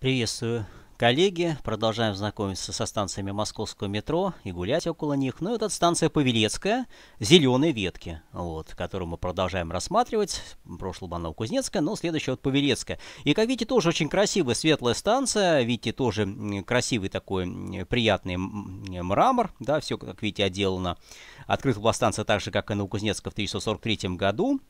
Приветствую, коллеги. Продолжаем знакомиться со станциями московского метро и гулять около них. Ну, это станция Павелецкая, зеленые ветки, вот, которую мы продолжаем рассматривать. в Прошлый банал Кузнецкая, но следующая вот Павелецкая. И, как видите, тоже очень красивая светлая станция. Видите, тоже красивый такой приятный мрамор. Да, все, как видите, отделано. Открыта была станция так же, как и на Кузнецка в 1943 году.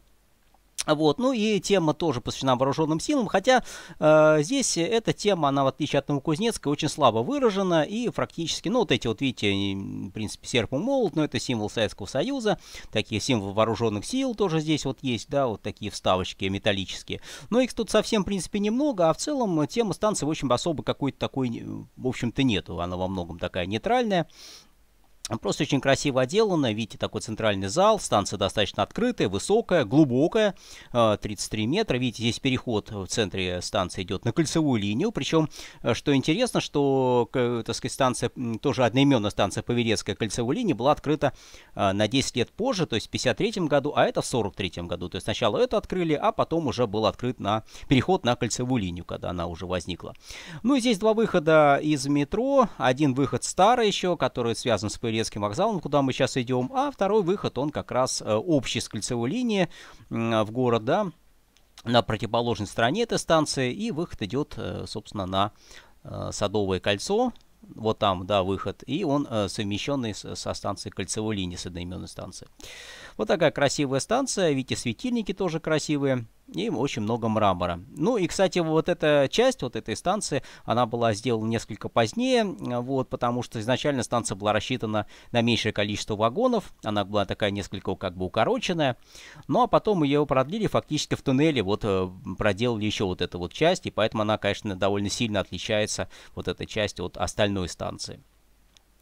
Вот, ну и тема тоже посвящена вооруженным силам, хотя э, здесь эта тема, она в отличие от Новокузнецкой, очень слабо выражена и практически, ну вот эти вот, видите, в принципе, серп и молот, но это символ Советского Союза, такие символы вооруженных сил тоже здесь вот есть, да, вот такие вставочки металлические. Но их тут совсем, в принципе, немного, а в целом тема станции, в общем, особо какой-то такой, в общем-то, нету, она во многом такая нейтральная. Просто очень красиво отделано. Видите, такой центральный зал. Станция достаточно открытая, высокая, глубокая. 33 э, метра. Видите, здесь переход в центре станции идет на кольцевую линию. Причем, э, что интересно, что, так сказать, станция, тоже одноименная станция Павелецкая кольцевой линии была открыта э, на 10 лет позже, то есть в 53 году, а это в 43 году. То есть сначала это открыли, а потом уже был открыт на переход на кольцевую линию, когда она уже возникла. Ну и здесь два выхода из метро. Один выход старый еще, который связан с Павелецкой Советским вокзалом, ну, куда мы сейчас идем, а второй выход, он как раз э, общий с кольцевой линии в город, да, на противоположной стороне этой станции, и выход идет, э, собственно, на э, Садовое кольцо, вот там, да, выход, и он совмещенный со станцией кольцевой линии, с одноименной станцией. Вот такая красивая станция, видите, светильники тоже красивые. И очень много мрамора. Ну и, кстати, вот эта часть вот этой станции, она была сделана несколько позднее, вот, потому что изначально станция была рассчитана на меньшее количество вагонов, она была такая несколько как бы укороченная, ну а потом ее продлили фактически в туннеле, вот э, проделали еще вот эту вот часть, и поэтому она, конечно, довольно сильно отличается вот эта часть от остальной станции.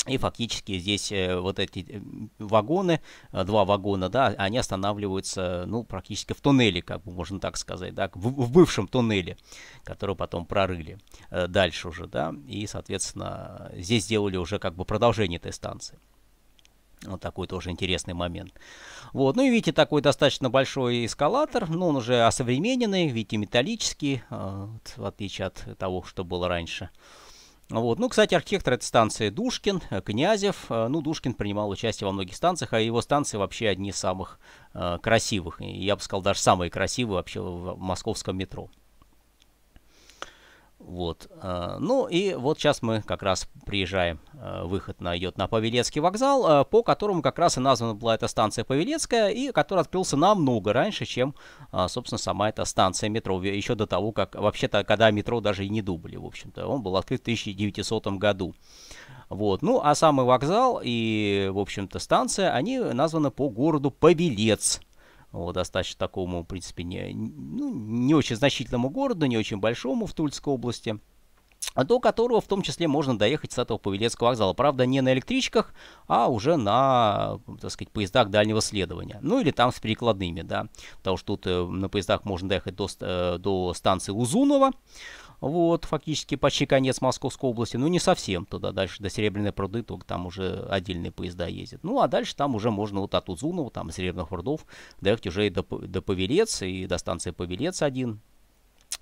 И фактически здесь э, вот эти э, вагоны, э, два вагона, да, они останавливаются, ну, практически в туннеле, как бы можно так сказать, да, в, в бывшем туннеле, который потом прорыли дальше уже, да, и, соответственно, здесь сделали уже как бы продолжение этой станции. Вот такой тоже интересный момент. Вот, ну и видите, такой достаточно большой эскалатор, но он уже осовремененный, видите, металлический, в отличие от того, что было раньше. Вот. Ну, кстати, архитектор этой станции Душкин, э, Князев. Э, ну, Душкин принимал участие во многих станциях, а его станции вообще одни из самых э, красивых. Я бы сказал, даже самые красивые вообще в московском метро. Вот. Э, ну и вот сейчас мы как раз приезжаем, э, выход на, идет на Павелецкий вокзал, э, по которому как раз и названа была эта станция Павелецкая, и который открылся намного раньше, чем, собственно, сама эта станция метро, еще до того, как вообще-то, когда метро даже и не думали, в общем-то. Он был открыт в 1900 году. Вот. Ну, а самый вокзал и, в общем-то, станция, они названы по городу Павелец достаточно такому, в принципе, не, ну, не очень значительному городу, не очень большому в Тульской области а до которого в том числе можно доехать с этого Павелецкого вокзала. Правда, не на электричках, а уже на, так сказать, поездах дальнего следования. Ну или там с перекладными, да. Потому что тут э, на поездах можно доехать до, э, до станции Узунова. Вот, фактически почти конец Московской области. Ну, не совсем туда дальше, до Серебряной пруды, только там уже отдельные поезда ездят. Ну, а дальше там уже можно вот от Узунова, там, Серебряных прудов, доехать уже и до, до Павелец, и до станции павелец один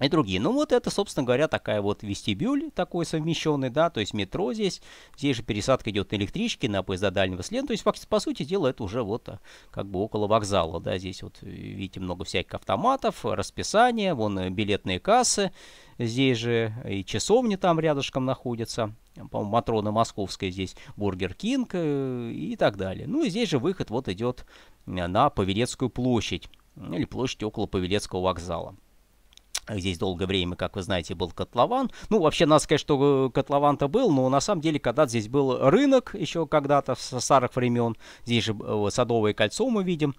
и другие. Ну вот это, собственно говоря, такая вот вестибюль такой совмещенный, да, то есть метро здесь, здесь же пересадка идет на электрички, на поезда дальнего следа, то есть, по сути дела, это уже вот а, как бы около вокзала, да, здесь вот видите много всяких автоматов, расписание, вон э, билетные кассы, здесь же и часовни там рядышком находятся, по-моему, Матрона Московская здесь, Бургер Кинг э, и так далее. Ну и здесь же выход вот идет э, на Павелецкую площадь, ну, или площадь около Павелецкого вокзала. Э, здесь долгое время, как вы знаете, был котлован. Ну, вообще, надо сказать, что э, котлован-то был, но на самом деле, когда здесь был рынок, еще когда-то, со старых времен, здесь же э, Садовое кольцо мы видим,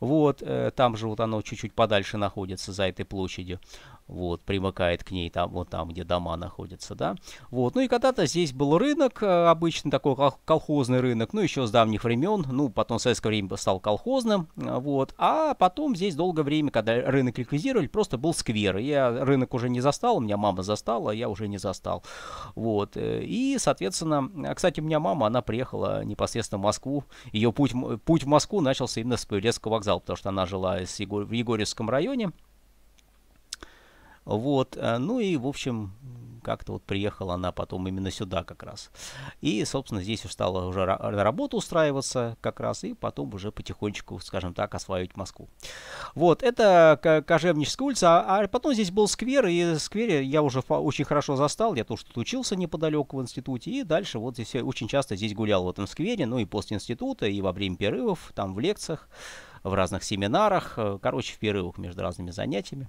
вот, там же вот оно чуть-чуть подальше находится за этой площадью, вот, примыкает к ней, там, вот там, где дома находятся, да, вот, ну и когда-то здесь был рынок, обычный такой колхозный рынок, ну, еще с давних времен, ну, потом в советское время стал колхозным, вот, а потом здесь долгое время, когда рынок ликвидировали, просто был сквер, примеры. Я рынок уже не застал, меня мама застала, а я уже не застал. Вот. Э, и, соответственно, а, кстати, у меня мама, она приехала непосредственно в Москву. Ее путь, путь в Москву начался именно с Павелецкого вокзала, потому что она жила в Егорьевском районе. Вот. Э, ну и, в общем, как-то вот приехала она потом именно сюда как раз. И, собственно, здесь уже стала уже на работу устраиваться как раз, и потом уже потихонечку, скажем так, осваивать Москву. Вот, это Кожевническая улица, а, а потом здесь был сквер, и сквере я уже очень хорошо застал, я тоже тут учился неподалеку в институте, и дальше вот здесь очень часто здесь гулял в этом сквере, ну и после института, и во время перерывов, там в лекциях, в разных семинарах, э, короче, в перерывах между разными занятиями.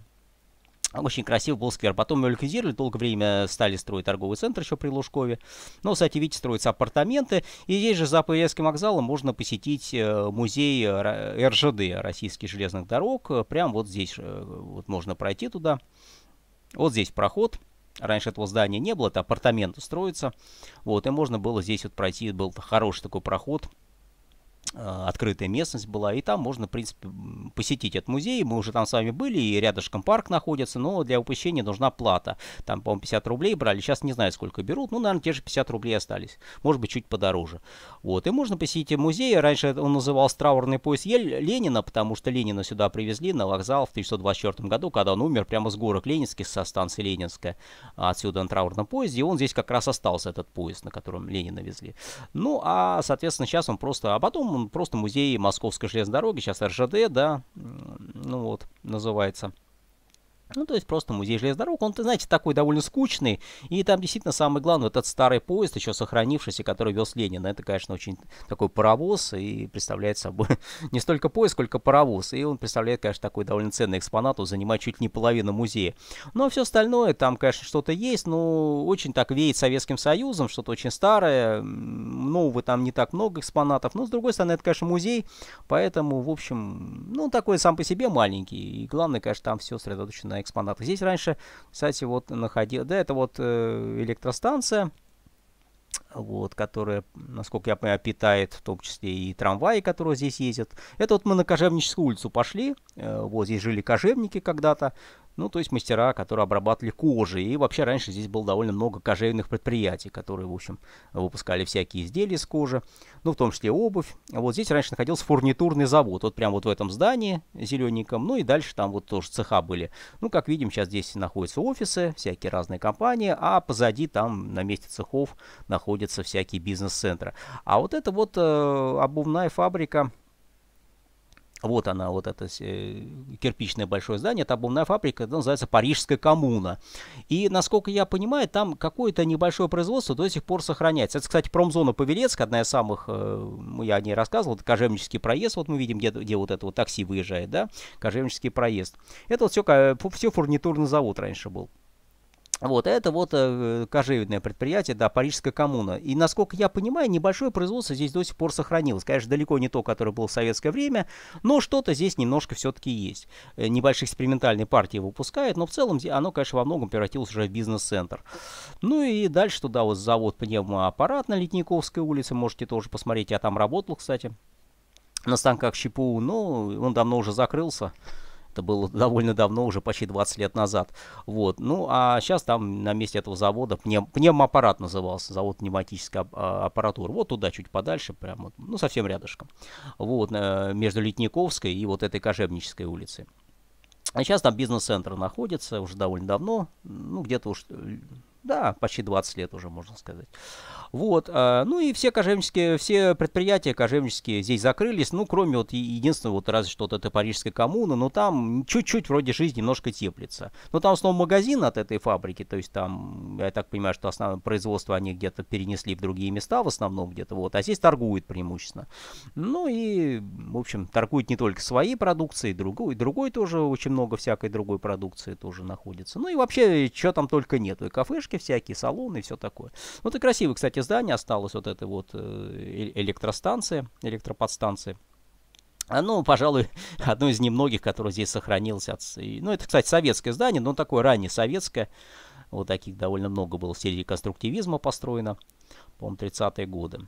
Очень красив был сквер. Потом его ликвидировали, долгое время стали строить торговый центр еще при Лужкове. Но, ну, кстати, видите, строятся апартаменты. И здесь же за Павелецким вокзалом можно посетить э, музей э, РЖД, Российских железных дорог. Прямо вот здесь э, вот можно пройти туда. Вот здесь проход. Раньше этого здания не было, это апартаменты строятся. Вот, и можно было здесь вот пройти, был хороший такой проход Э, открытая местность была, и там можно, в принципе, посетить этот музей. Мы уже там с вами были, и рядышком парк находится, но для посещения нужна плата. Там, по-моему, 50 рублей брали, сейчас не знаю, сколько берут, ну, наверное, те же 50 рублей остались, может быть, чуть подороже. Вот, и можно посетить музей, раньше он назывался «Траурный пояс Ленина», потому что Ленина сюда привезли на вокзал в 1924 году, когда он умер прямо с горок Ленинских, со станции Ленинская, отсюда на траурном поезде, и он здесь как раз остался, этот поезд, на котором Ленина везли. Ну, а, соответственно, сейчас он просто, а потом просто музей Московской железной дороги, сейчас РЖД, да, ну вот, называется. Ну, то есть просто музей железных дорог, он, знаете, такой довольно скучный, и там действительно самое главное, этот старый поезд, еще сохранившийся, который вез Ленина, это, конечно, очень такой паровоз, и представляет собой не столько поезд, сколько паровоз, и он представляет, конечно, такой довольно ценный экспонат, он занимает чуть не половину музея. Но все остальное, там, конечно, что-то есть, но очень так веет Советским Союзом, что-то очень старое, нового там не так много экспонатов, но, с другой стороны, это, конечно, музей, поэтому, в общем, ну, такой сам по себе маленький, и главное, конечно, там все сосредоточено на экспонатах. Здесь раньше, кстати, вот находил... Да, это вот э, электростанция, вот, которая, насколько я понимаю, питает в том числе и трамваи, которые здесь ездят. Это вот мы на Кожевническую улицу пошли, э, вот здесь жили кожевники когда-то, ну, то есть мастера, которые обрабатывали кожи. И вообще раньше здесь было довольно много кожевенных предприятий, которые, в общем, выпускали всякие изделия из кожи, ну, в том числе обувь. вот здесь раньше находился фурнитурный завод, вот прямо вот в этом здании зелененьком. Ну и дальше там вот тоже цеха были. Ну, как видим, сейчас здесь находятся офисы, всякие разные компании, а позади там на месте цехов находятся всякие бизнес-центры. А вот это вот э, обувная фабрика вот она, вот это э, кирпичное большое здание, это обувная фабрика, это называется Парижская коммуна. И, насколько я понимаю, там какое-то небольшое производство до сих пор сохраняется. Это, кстати, промзона Павелецк, одна из самых, э, я о ней рассказывал, это Кожевнический проезд, вот мы видим, где, где вот это вот такси выезжает, да, Кожевнический проезд. Это вот все, все фурнитурный завод раньше был. Вот, а это вот э, кожевенное предприятие, да, Парижская коммуна. И, насколько я понимаю, небольшое производство здесь до сих пор сохранилось. Конечно, далеко не то, которое было в советское время, но что-то здесь немножко все-таки есть. Э, небольшие экспериментальные партии выпускают, но в целом оно, конечно, во многом превратилось уже в бизнес-центр. Ну и дальше туда вот завод пневмоаппарат на Литниковской улице, можете тоже посмотреть. Я там работал, кстати, на станках ЧПУ, но он давно уже закрылся. Это было довольно давно, уже почти 20 лет назад. Вот. Ну, а сейчас там на месте этого завода пнем, пневмоаппарат назывался, завод пневматической а, аппаратуры. Вот туда, чуть подальше, прямо, ну, совсем рядышком. Вот, э, между Литниковской и вот этой Кожевнической улицей. А сейчас там бизнес-центр находится уже довольно давно, ну, где-то уж э, да, почти 20 лет уже, можно сказать. Вот. А, ну и все кожевнические, все предприятия кожевнические здесь закрылись, ну, кроме вот единственного, вот разве что вот этой парижской коммуны, но там чуть-чуть вроде жизнь немножко теплится. Но там снова магазин от этой фабрики, то есть там, я так понимаю, что основное производство они где-то перенесли в другие места в основном где-то, вот, а здесь торгуют преимущественно. Ну и, в общем, торгуют не только своей продукцией, другой, другой тоже очень много всякой другой продукции тоже находится. Ну и вообще, что там только нету, и кафешки, кафешки всякие, салоны и все такое. Вот ну, и красивое, кстати, здание осталось вот этой вот э, э, электростанция, электроподстанция. Ну, пожалуй, одно из немногих, которое здесь сохранилось. От... Ну, это, кстати, советское здание, но такое раннее советское. Вот таких довольно много было в стиле конструктивизма построено, по-моему, 30-е годы.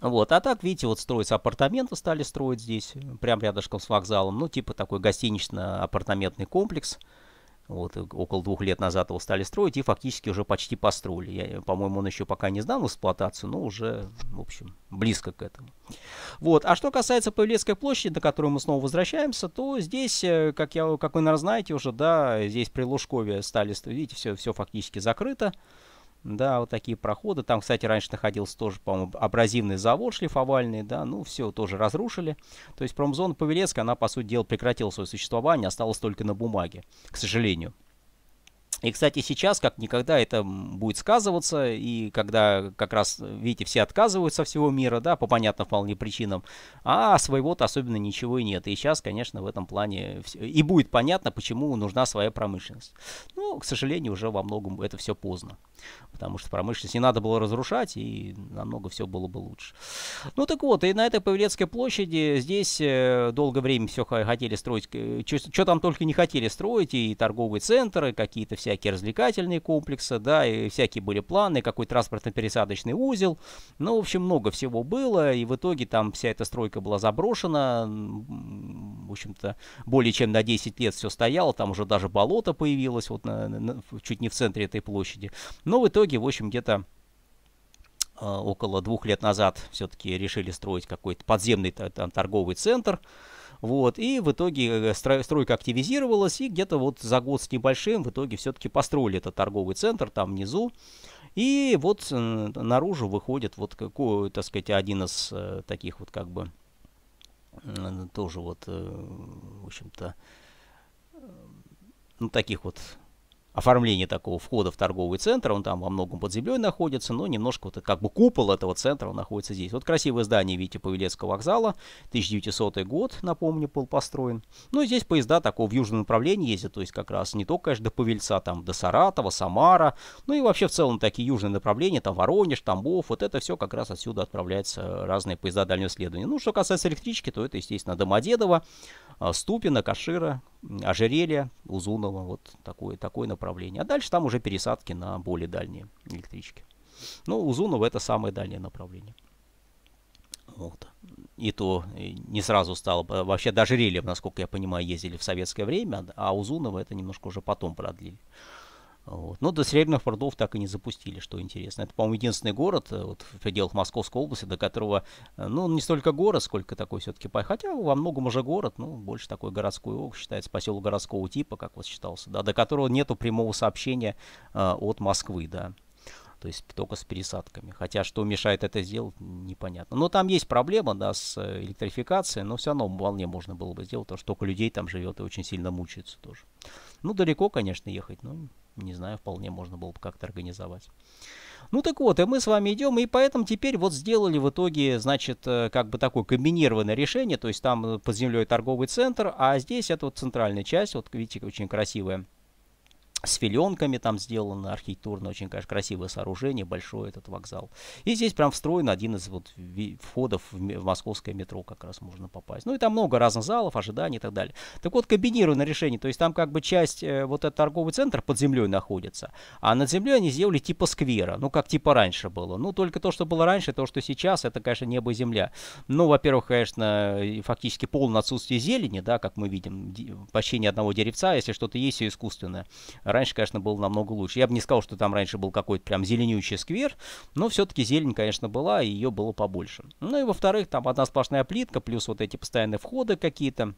Вот, а так, видите, вот строятся апартаменты, стали строить здесь, прямо рядышком с вокзалом. Ну, типа такой гостинично-апартаментный комплекс. Вот, э, около двух лет назад его стали строить и фактически уже почти построили. Э, по-моему, он еще пока не сдан в эксплуатацию, но уже, в общем, близко к этому. Вот. А что касается Павелецкой площади, до которой мы снова возвращаемся, то здесь, э, как, я, как вы, наверное, знаете уже, да, здесь при Лужкове стали, строить видите, все, все фактически закрыто. Да, вот такие проходы. Там, кстати, раньше находился тоже, по-моему, абразивный завод шлифовальный, да, ну, все тоже разрушили. То есть промзона Павелецка, она, по сути дела, прекратила свое существование, осталась только на бумаге, к сожалению. И, кстати, сейчас как никогда это будет сказываться, и когда как раз, видите, все отказываются всего мира, да, по понятным вполне причинам, а своего-то особенно ничего и нет. И сейчас, конечно, в этом плане все... и будет понятно, почему нужна своя промышленность. Ну, к сожалению, уже во многом это все поздно, потому что промышленность не надо было разрушать, и намного все было бы лучше. Ну, так вот, и на этой Павелецкой площади здесь э, долгое время все хотели строить, э, что там только не хотели строить, и торговые центры, какие-то все всякие развлекательные комплексы, да, и всякие были планы, какой транспортно-пересадочный узел. Ну, в общем, много всего было, и в итоге там вся эта стройка была заброшена. В общем-то, более чем на 10 лет все стояло, там уже даже болото появилось, вот на, на, чуть не в центре этой площади. Но в итоге, в общем, где-то а, около двух лет назад все-таки решили строить какой-то подземный там, торговый центр, вот, и в итоге э, стройка активизировалась, и где-то вот за год с небольшим в итоге все-таки построили этот торговый центр там внизу. И вот э, наружу выходит вот, какой, так сказать, один из э, таких вот как бы тоже вот, в общем-то, ну, таких вот оформление такого входа в торговый центр. Он там во многом под землей находится, но немножко вот как бы купол этого центра он находится здесь. Вот красивое здание, видите, Павелецкого вокзала, 1900 год, напомню, был построен. Ну и здесь поезда такого в южном направлении ездят, то есть как раз не только, конечно, до Павельца, там до Саратова, Самара, ну и вообще в целом такие южные направления, там Воронеж, Тамбов, вот это все как раз отсюда отправляется э, разные поезда дальнего следования. Ну, что касается электрички, то это, естественно, Домодедово, а, ступина, Кашира, ожерелье, Узунова, вот такое, такое направление. А дальше там уже пересадки на более дальние электрички. Но ну, Узунова это самое дальнее направление. Вот. И то э, не сразу стало, вообще даже Релев, насколько я понимаю, ездили в советское время, а Узунова это немножко уже потом продлили. Вот. Но до серебряных прудов так и не запустили, что интересно. Это, по-моему, единственный город э, вот, в пределах Московской области, до которого, э, ну, не столько город, сколько такой все-таки, хотя во многом уже город, ну, больше такой городской округ, считается поселок городского типа, как вот считался, да, до которого нету прямого сообщения э, от Москвы, да. То есть только с пересадками. Хотя что мешает это сделать, непонятно. Но там есть проблема, да, с э, электрификацией, но все равно вполне можно было бы сделать, потому что только людей там живет и очень сильно мучается тоже. Ну, далеко, конечно, ехать, но не знаю, вполне можно было бы как-то организовать. Ну так вот, и мы с вами идем, и поэтому теперь вот сделали в итоге, значит, э, как бы такое комбинированное решение, то есть там э, под землей торговый центр, а здесь это вот центральная часть, вот видите, очень красивая с филенками там сделано, архитектурно очень, конечно, красивое сооружение, большой этот вокзал. И здесь прям встроен один из вот входов в, в московское метро как раз можно попасть. Ну и там много разных залов, ожиданий и так далее. Так вот, комбинированное решение, то есть там как бы часть, э, вот этот торговый центр под землей находится, а над землей они сделали типа сквера, ну как типа раньше было. Ну только то, что было раньше, то, что сейчас, это, конечно, небо и земля. Ну, во-первых, конечно, фактически полное отсутствие зелени, да, как мы видим, почти ни одного деревца, если что-то есть, все искусственное Раньше, конечно, было намного лучше. Я бы не сказал, что там раньше был какой-то прям зеленючий сквер, но все-таки зелень, конечно, была, и ее было побольше. Ну и во-вторых, там одна сплошная плитка, плюс вот эти постоянные входы какие-то.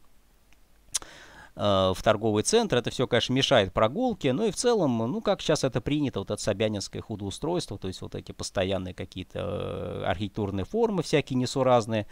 Э, в торговый центр. Это все, конечно, мешает прогулке, но ну и в целом, ну, как сейчас это принято, вот это собянинское худоустройство, то есть вот эти постоянные какие-то э, архитектурные формы всякие несуразные,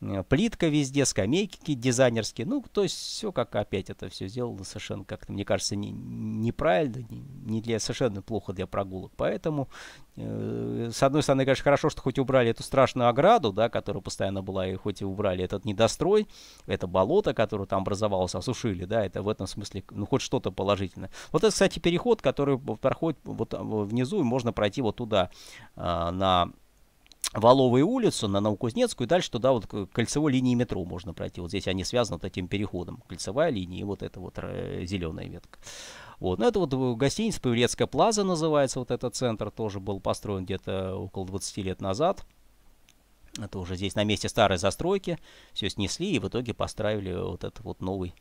э, плитка везде, скамейки дизайнерские, ну, то есть все как опять это все сделано совершенно как-то, мне кажется, не, неправильно, не для, совершенно плохо для прогулок, поэтому Э, с одной стороны, конечно, хорошо, что хоть убрали эту страшную ограду, да, которая постоянно была, и хоть и убрали этот недострой, это болото, которое там образовалось, осушили, да, это в этом смысле, ну, хоть что-то положительное. Вот это, кстати, переход, который проходит вот а, внизу, и можно пройти вот туда, а, на Валовой улицу на Новокузнецкую, и дальше туда вот кольцевой линии метро можно пройти. Вот здесь они связаны вот этим переходом. Кольцевая линия и вот эта вот э, зеленая ветка. Вот, ну это вот гостиница Павелецкая Плаза называется, вот этот центр тоже был построен где-то около 20 лет назад. Это уже здесь на месте старой застройки все снесли и в итоге построили вот этот вот новый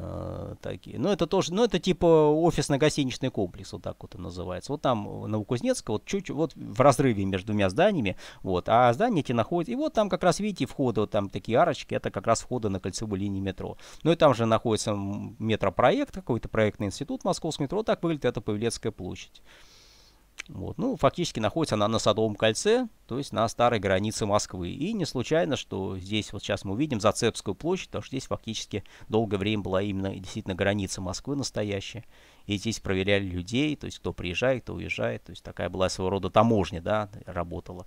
Э, такие. Но это тоже, ну это типа офисно-гостиничный комплекс, вот так вот и называется. Вот там Новокузнецка, вот чуть вот в разрыве между двумя зданиями, вот, а здания эти находятся, и вот там как раз, видите, входы, вот там такие арочки, это как раз входы на кольцевую линию метро. Ну и там же находится метропроект, какой-то проектный институт Московского метро, так выглядит эта Павелецкая площадь. Вот. Ну, фактически находится она на Садовом кольце, то есть на старой границе Москвы. И не случайно, что здесь вот сейчас мы видим Зацепскую площадь, потому что здесь фактически долгое время была именно действительно граница Москвы настоящая. И здесь проверяли людей, то есть кто приезжает, кто уезжает. То есть такая была своего рода таможня, да, работала.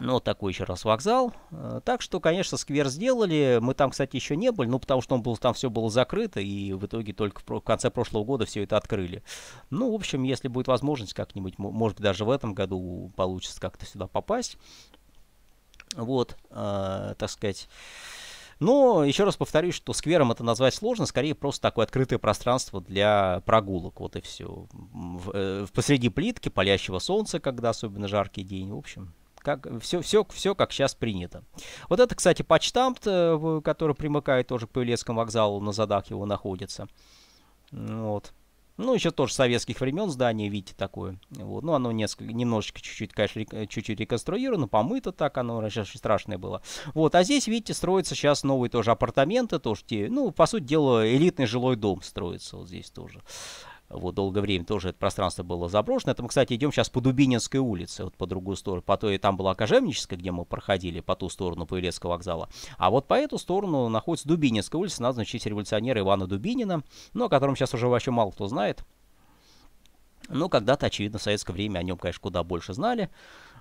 Но ну, вот такой еще раз вокзал. Э, так что, конечно, сквер сделали. Мы там, кстати, еще не были, ну, потому что он был, там все было закрыто, и в итоге только в конце прошлого года все это открыли. Ну, в общем, если будет возможность как-нибудь, может быть, даже в этом году получится как-то сюда попасть. Вот, э, так сказать... Но еще раз повторюсь, что сквером это назвать сложно, скорее просто такое открытое пространство для прогулок, вот и все. В, в, э, посреди плитки, палящего солнца, когда особенно жаркий день, в общем, так, все, все, все как сейчас принято. Вот это, кстати, почтамт, э, который примыкает тоже к Павелецкому вокзалу, на задах его находится. Вот. Ну, еще тоже советских времен здание, видите, такое. Вот. Ну, оно несколько, немножечко, чуть-чуть, конечно, чуть-чуть реконструировано, помыто так, оно раньше очень страшное было. Вот, а здесь, видите, строятся сейчас новые тоже апартаменты, тоже те, ну, по сути дела, элитный жилой дом строится вот здесь тоже. Вот долгое время тоже это пространство было заброшено. Это мы, кстати, идем сейчас по Дубининской улице, вот по другую сторону. По той, там была Кожевническая, где мы проходили, по ту сторону Павелецкого вокзала. А вот по эту сторону находится Дубининская улица, названа в честь революционера Ивана Дубинина, но ну, о котором сейчас уже вообще мало кто знает. Но ну, когда-то, очевидно, в советское время о нем, конечно, куда больше знали.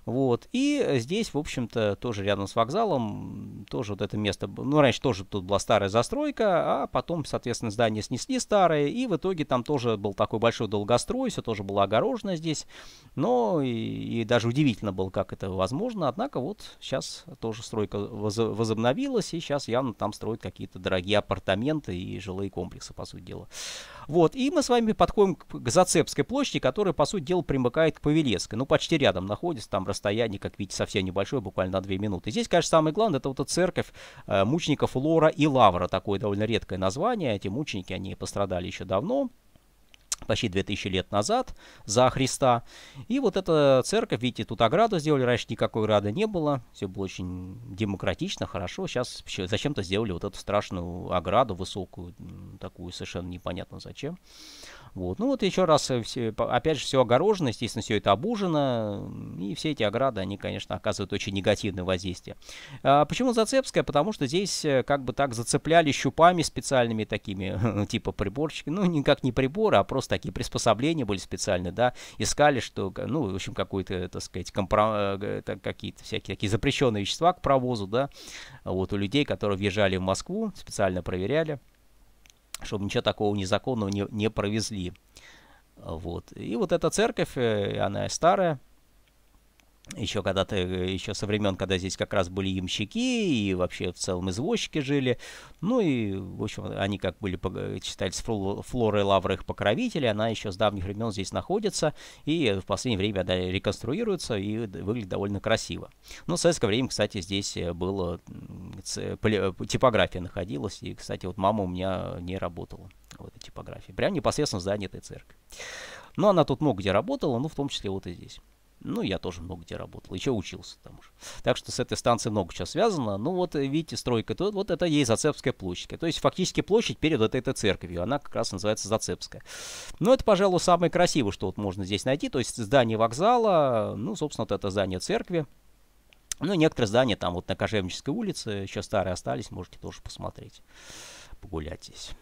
Вот. И э, здесь, в общем-то, тоже рядом с вокзалом, тоже вот это место, ну, раньше тоже тут была старая застройка, а потом, соответственно, здание снесли старое, и в итоге там тоже был такой большой долгострой, все тоже было огорожено здесь, но и, и даже удивительно было, как это возможно, однако вот сейчас тоже стройка воз, возобновилась, и сейчас явно там строят какие-то дорогие апартаменты и жилые комплексы, по сути дела. Вот, и мы с вами подходим к, Зацепской площади, которая, по сути дела, примыкает к Павелецкой. Ну, почти рядом находится, там расстояние, как видите, совсем небольшое, буквально на 2 минуты. Здесь, конечно, самое главное, это вот эта церковь э, мучеников Лора и Лавра, такое довольно редкое название. Эти мученики, они пострадали еще давно почти 2000 лет назад, за Христа. И вот эта церковь, видите, тут ограду сделали, раньше никакой ограды не было, все было очень демократично, хорошо. Сейчас зачем-то сделали вот эту страшную ограду, высокую, такую совершенно непонятно зачем. Вот. Ну вот еще раз, э, все, опять же, все огорожено, естественно, все это обужено, и все эти ограды, они, конечно, оказывают очень негативное воздействие. А почему зацепская? Потому что здесь э, как бы так зацепляли щупами специальными такими, типа приборчики, ну никак не приборы, а просто такие приспособления были специальные, да, искали, что, ну, в общем, какую-то, так сказать, компро... Э, какие-то всякие такие запрещенные вещества к провозу, да, вот у людей, которые въезжали в Москву, специально проверяли чтобы ничего такого незаконного не, не провезли. Вот. И вот эта церковь, э, она старая, еще когда-то, еще со времен, когда здесь как раз были ямщики и вообще в целом извозчики жили. Ну и, в общем, они как были, считались флорой лавры их покровителей, она еще с давних времен здесь находится и в последнее время да, реконструируется и выглядит довольно красиво. Но ну, в советское время, кстати, здесь э, была э, типография находилась, и, кстати, вот мама у меня не работала в этой типографии. Прям непосредственно в здании этой церкви. Но ну, она тут много где работала, ну, в том числе вот и здесь. Ну, я тоже много где работал, еще учился там же. Так что с этой станцией много сейчас связано. Ну, вот э, видите, стройка, то, вот это есть Зацепская площадь. То есть, фактически площадь перед вот этой церковью. Она как раз называется Зацепская. Ну, это, пожалуй, самое красивое, что вот можно здесь найти. То есть, здание вокзала, ну, собственно, вот это здание церкви. Ну, некоторые здания там вот на Кожевнической улице, еще старые остались, можете тоже посмотреть, погулять здесь.